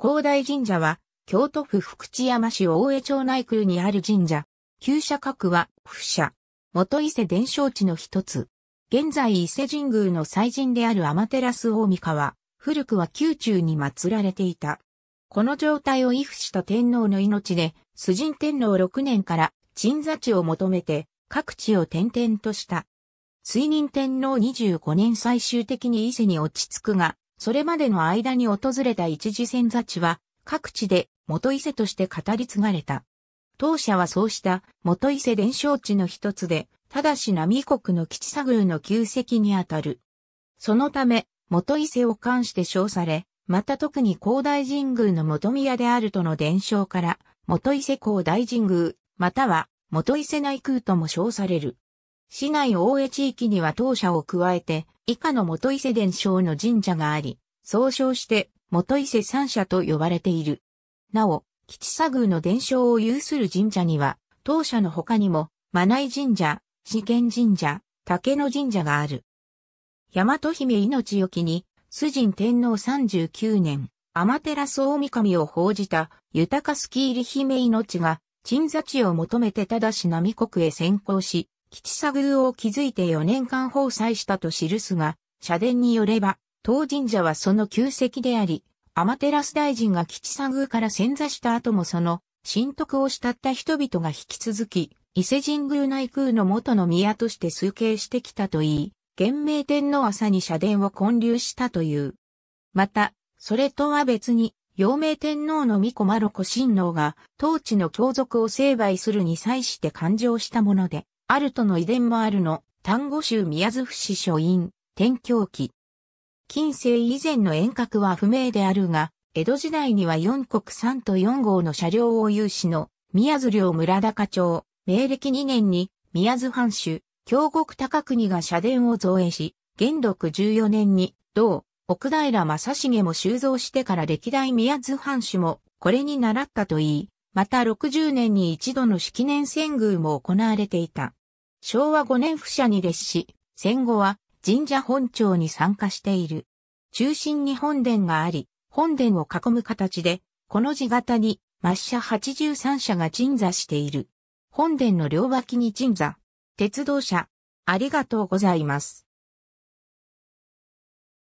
広大神社は、京都府福知山市大江町内宮にある神社。旧社格は、不社。元伊勢伝承地の一つ。現在伊勢神宮の祭神である天照大御は、古くは宮中に祀られていた。この状態を依附した天皇の命で、崇神天皇6年から鎮座地を求めて、各地を転々とした。水任天皇25年最終的に伊勢に落ち着くが、それまでの間に訪れた一時戦座地は、各地で元伊勢として語り継がれた。当社はそうした元伊勢伝承地の一つで、ただし波国の基地佐宮の旧跡にあたる。そのため、元伊勢を関して称され、また特に広大神宮の元宮であるとの伝承から、元伊勢広大神宮、または元伊勢内宮とも称される。市内大江地域には当社を加えて、以下の元伊勢伝承の神社があり、総称して元伊勢三社と呼ばれている。なお、吉佐宮の伝承を有する神社には、当社の他にも、真内神社、四賢神社、竹野神社がある。大和姫命よきに、主人天皇三十九年、天照御神を報じた、豊かすき入り姫命が、鎮座地を求めてただし並国へ先行し、吉佐宮を築いて4年間放祭したと記すが、社殿によれば、当神社はその旧跡であり、天照大臣が吉佐宮から遷座した後もその、神徳を慕った人々が引き続き、伊勢神宮内宮の元の宮として崇敬してきたといい、元明天皇朝に社殿を建立したという。また、それとは別に、陽明天皇の御子マロコ神皇が、当地の教族を成敗するに際して誕生したもので、アルトの遺伝もあるの、単語州宮津府市書院、天教記。近世以前の遠隔は不明であるが、江戸時代には四国三と四号の車両を有しの、宮津領村高町、明暦二年に、宮津藩主、京国高国が社殿を造営し、元禄十四年に、同、奥平正重も収蔵してから歴代宮津藩主も、これに習ったといい、また60年に一度の式年遷宮も行われていた。昭和5年府社に列し、戦後は神社本庁に参加している。中心に本殿があり、本殿を囲む形で、この字型に、抹社83社が鎮座している。本殿の両脇に鎮座。鉄道社、ありがとうございます。